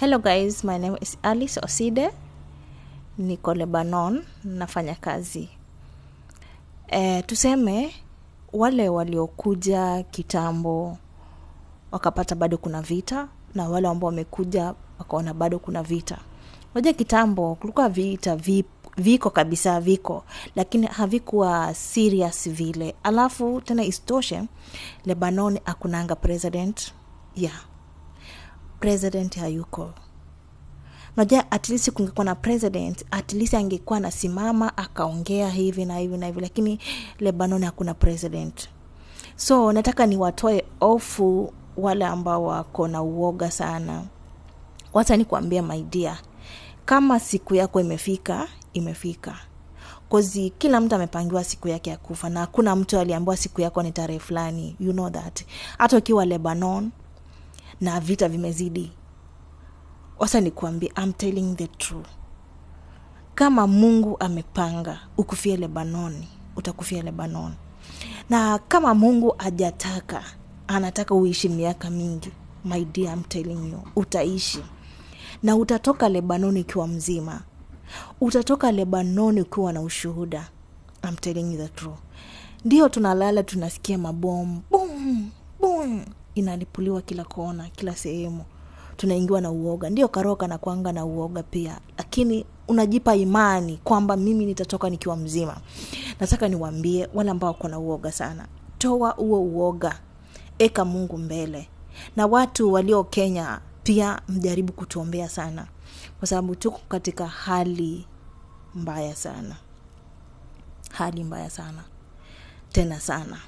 hello guys my name is alice oside niko lebanon nafanya kazi e, tuseme wale waliokuja kitambo wakapata bado kuna vita na wale ambao wamekuja wakaona bado kuna vita moja kitambo kulikuwa vita vip, viko kabisa viko lakini havikuwa serious vile alafu tena istoshe lebanon akunanga president yeah president hayuko najua at least kungekuwa na president at least angekuwa anasimama akaongea hivi na hivi na hivi lakini lebanon hakuna president so nataka niwatoe ofu wale ambao wako na uoga sana wacha nikuambia maidia kama siku yako imefika imefika kozi kila mtu amepangiwa siku yake ya kufa na hakuna mtu aliambiwa siku yako ni tarehe fulani you know that hata ukiwa lebanon na vita vimezidi wasa nikuambia am telling the true kama mungu amepanga ukufie lebanoni utakufia lebanon na kama mungu ajataka anataka uishi miaka mingi my dear, I'm telling you utaishi na utatoka lebanoni ukiwa mzima utatoka lebanoni ukiwa na ushuhuda I'm telling you the truth. ndio tunalala tunasikia mabomu bum bum, inalipuliwa kila kona, kila sehemu, tunaingiwa na uoga. Ndio karoka na kuanga na uoga pia, lakini unajipa imani kwamba mimi nitatoka nikiwa mzima. Nataka niwambie wale ambao wako na uoga sana, toa huo uoga, eka Mungu mbele. Na watu walio Kenya pia mjaribu kutuombea sana, kwa sababu tuko katika hali mbaya sana, hali mbaya sana tena sana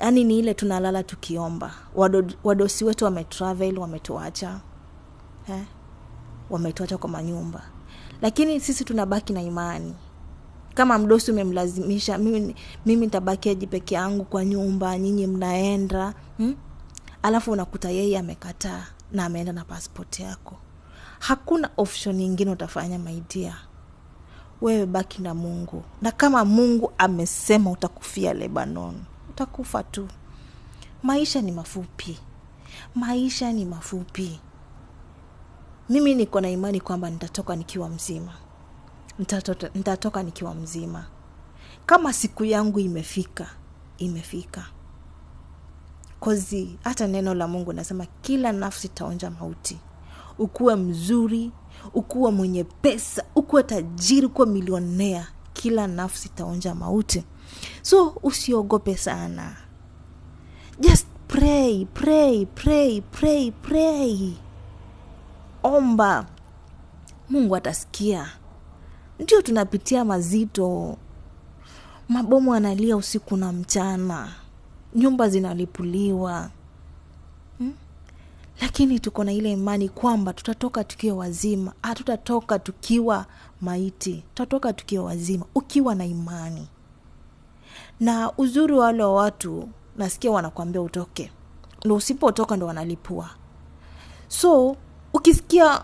yani ni ile tunalala tukiomba Wado, wadosi wetu wametravel wametuacha wametuacha kwa manyumba lakini sisi tunabaki na imani kama mdosi umemlazimisha mimi mimi aji peke yangu kwa nyumba nyinyi mnaenda hmm? alafu unakuta yeye amekataa na ameenda na passport yako hakuna option nyingine utafanya maidia wewe baki na mungu na kama mungu amesema utakufia lebanon utakufa tu. Maisha ni mafupi, maisha ni mafupi. Mimi niko na imani kwamba nitatoka nikiwa mzima, nitatoka, nitatoka nikiwa mzima. Kama siku yangu imefika, imefika kozi. Hata neno la Mungu nasema kila nafsi itaonja mauti. Ukuwe mzuri, ukuwe mwenye pesa, ukuwe tajiri, ukuwe milionea, kila nafsi itaonja mauti so usiogope sana just pray pray pray pray pray omba mungu atasikia ndio tunapitia mazito mabomu analia usiku na mchana nyumba zinalipuliwa hmm? lakini tuko na ile imani kwamba tutatoka tukiwa wazima hatutatoka tukiwa maiti tutatoka tukiwa wazima ukiwa na imani na uzuri wale wa watu nasikia wanakwambia utoke ndo usipotoka ndo wanalipua so ukisikia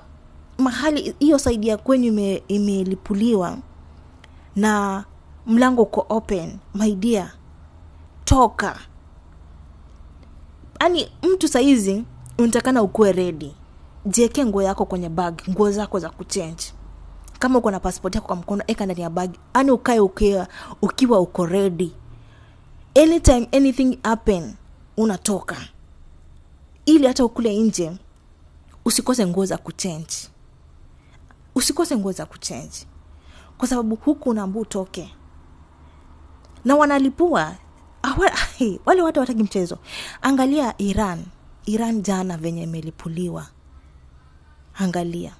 mahali hiyo saidi ya kwenyu imelipuliwa ime na mlango uko open maidia toka yani mtu saizi unatakana ukuwe redi jieke nguo yako kwenye bag nguo zako za kuchange kama uko na paspoti yako kwa mkono eka ndani ya bag yani ukae ukiwa uko redi anytime anything happen unatoka ili hata ukule nje usikose nguo za kuchange usikose nguo za kuchange kwa sababu huku unaambua utoke na wanalipua wale watu wataki mchezo angalia iran iran jana venye imelipuliwa angalia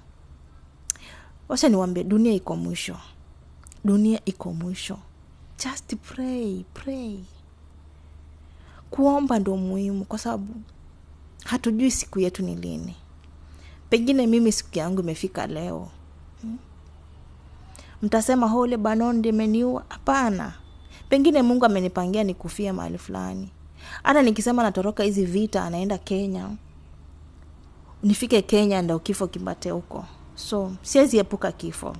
wacha niwambie dunia iko mwisho dunia iko mwisho just pray pray kuomba ndo muhimu kwa sababu hatujui siku yetu ni lini pengine mimi siku yangu imefika leo hmm? mtasema hole banon ndimeniua hapana pengine mungu amenipangia nikufia mahali fulani hata nikisema natoroka hizi vita anaenda kenya nifike kenya ndo kifo kimbate huko so siwezi epuka kifo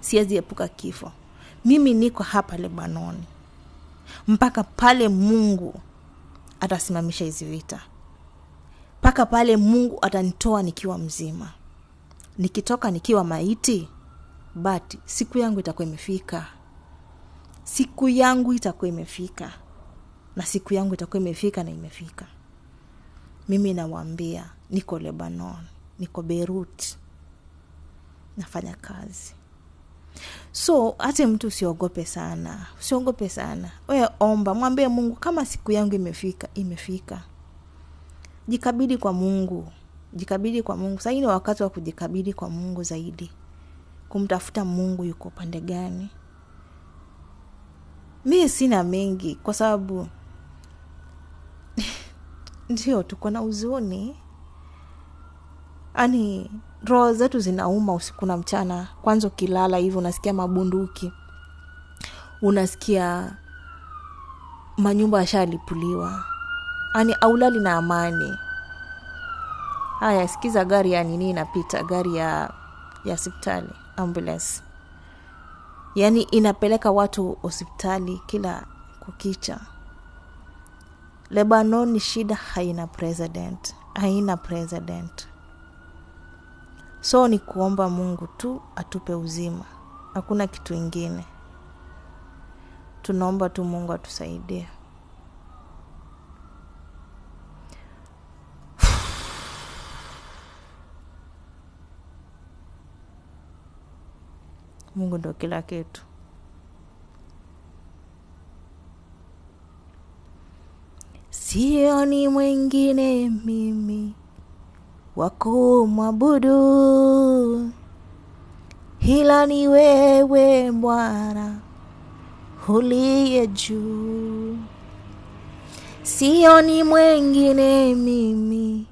siwezi epuka kifo mimi niko hapa lebanoni mpaka pale mungu atasimamisha hizi vita mpaka pale mungu atanitoa nikiwa mzima nikitoka nikiwa maiti but siku yangu itakuwa imefika siku yangu itakuwa imefika na siku yangu itakuwa imefika na imefika mimi nawaambia niko lebanon niko beirut nafanya kazi so hata mtu usiogope sana usiogope sana we omba mwambie mungu kama siku yangu imefika imefika jikabidi kwa mungu jikabidi kwa mungu sahii ni wakati wa kujikabidi kwa mungu zaidi kumtafuta mungu yuko upande gani mi sina mengi kwa sababu ndio tuko na uzuni ani roho zetu zinauma usiku na mchana kwanza ukilala hivyo unasikia mabunduki unasikia manyumba yashalipuliwa ani aulali na amani haya sikiza gari ya nini inapita gari ya ya hospitali ambulance yaani inapeleka watu hospitali kila kukicha lebanon shida haina president haina president so ni kuomba mungu tu atupe uzima hakuna kitu ingine tunaomba tu mungu atusaidie mungu ndo kila kitu sioni mwingine mimi wa kumwabudu, hila ni wewe Bwana huliye juu, sioni mwengine mimi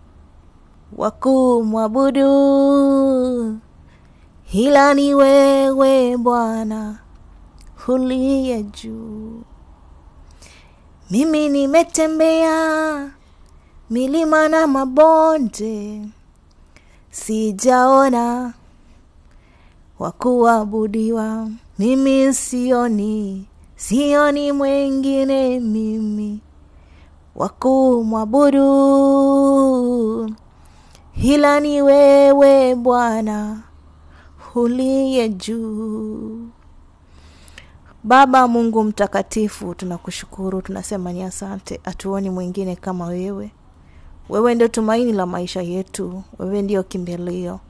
wa kumwabudu, hila ni wewe Bwana huliye juu. Mimi nimetembea milima na mabonde sijaona wakuabudiwa mimi sioni sioni mwengine mimi wakumwabudu hila ni wewe bwana huliye juu Baba Mungu mtakatifu, tunakushukuru, tunasema ni asante, hatuoni mwingine kama wewe. Wewe ndio tumaini la maisha yetu, wewe ndio kimbilio.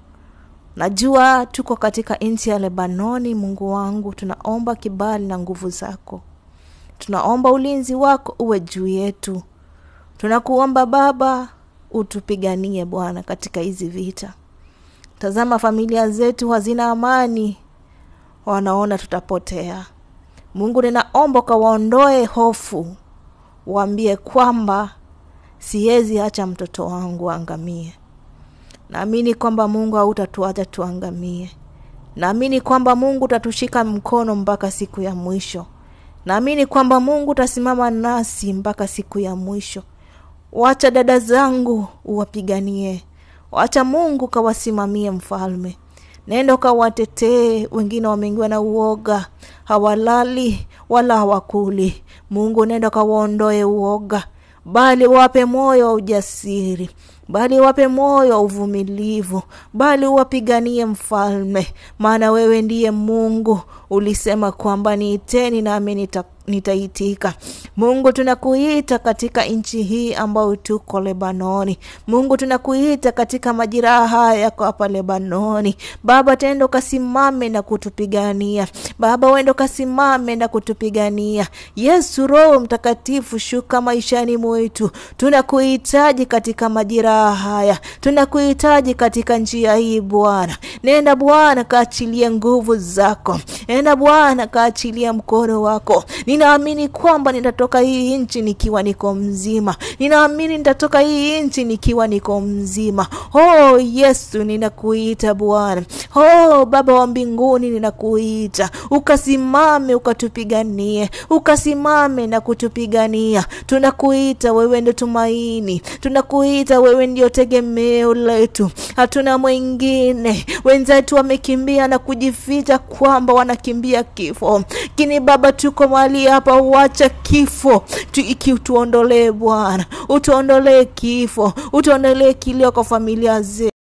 Najua tuko katika nchi ya Lebanoni. Mungu wangu, tunaomba kibali na nguvu zako, tunaomba ulinzi wako uwe juu yetu. Tunakuomba Baba, utupiganie Bwana katika hizi vita. Tazama familia zetu hazina amani, wanaona tutapotea. Mungu, ninaomba ukawaondoe hofu, waambie kwamba siwezi acha mtoto wangu aangamie. Naamini kwamba Mungu hautatuacha tuangamie. Naamini kwamba Mungu utatushika mkono mpaka siku ya mwisho. Naamini kwamba Mungu utasimama nasi mpaka siku ya mwisho. Wacha dada zangu uwapiganie, wacha Mungu kawasimamie, mfalme. Nenda ukawatetee. Wengine wameingiwa na uoga, hawalali wala hawakuli. Mungu nenda kawaondoe uoga bali wape moyo wa ujasiri bali wape moyo wa uvumilivu bali uwapiganie mfalme maana wewe ndiye mungu ulisema kwamba niiteni nami nitakuwa nitaitika. Mungu, tunakuita katika nchi hii ambayo tuko Lebanoni. Mungu, tunakuita katika majira haya yako hapa Lebanoni. Baba, tendo kasimame na kutupigania Baba, wendo kasimame na kutupigania Yesu. Roho Mtakatifu, shuka maishani mwetu. Tunakuhitaji katika majira haya, tunakuhitaji katika njia hii Bwana. Nenda Bwana, kaachilie nguvu zako. Nenda Bwana, kaachilia mkono wako ninaamini kwamba nitatoka hii nchi nikiwa niko mzima, ninaamini nitatoka hii nchi nikiwa niko mzima. Oh Yesu, ninakuita Bwana. Oh Baba wa mbinguni, ninakuita ukasimame, ukatupiganie, ukasimame na kutupigania. Tunakuita wewe, ndio tumaini, tunakuita wewe, ndio tegemeo letu, hatuna mwingine. Wenzetu wamekimbia na kujificha kwamba wanakimbia kifo, kini Baba, tuko mali hapa uacha kifo tuondolee Bwana, utuondolee kifo, utuondolee kilio kwa familia zetu.